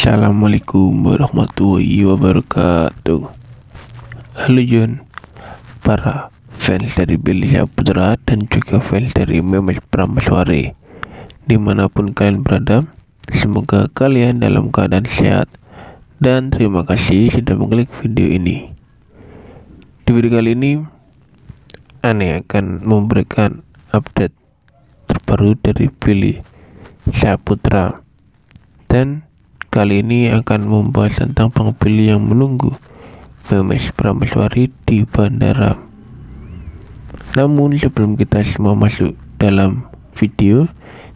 Assalamualaikum warahmatullahi wabarakatuh Halo Jun Para fans dari Belia Putra dan juga fans dari Memes Pramaswari Dimanapun kalian berada Semoga kalian dalam keadaan sehat Dan terima kasih sudah mengklik video ini Di video kali ini Aneh akan memberikan update terbaru dari Billy Saputra dan Kali ini akan membahas tentang pembeli yang menunggu Memes Prameswari di bandara. Namun sebelum kita semua masuk dalam video,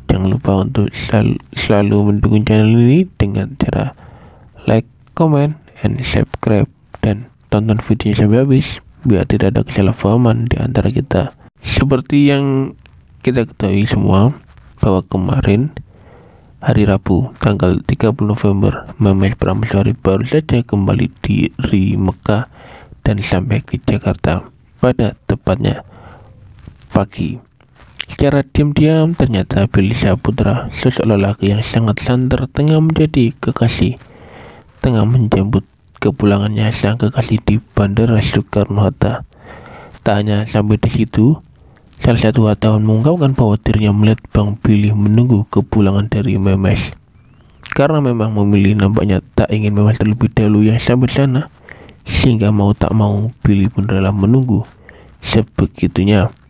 jangan lupa untuk sel selalu mendukung channel ini dengan cara like, comment, and subscribe dan tonton videonya sampai habis biar tidak ada kesalahpahaman di antara kita. Seperti yang kita ketahui semua bahwa kemarin hari Rabu tanggal 30 November Mehmet Pramuswari baru saja kembali dari Mekah dan sampai ke Jakarta pada tepatnya pagi secara diam-diam ternyata Billy Saputra sosok lelaki yang sangat santer tengah menjadi kekasih tengah menjemput kepulangannya sang kekasih di Bandara Soekarno-Hatta tak hanya sampai di situ Selesai dua tahun mengungkapkan bahwa dirinya melihat Bang Billy menunggu kepulangan dari Memes. Karena memang memilih nampaknya tak ingin Memes terlebih dahulu yang sampai sana, sehingga mau tak mau Billy pun rela menunggu. Sebegitunya,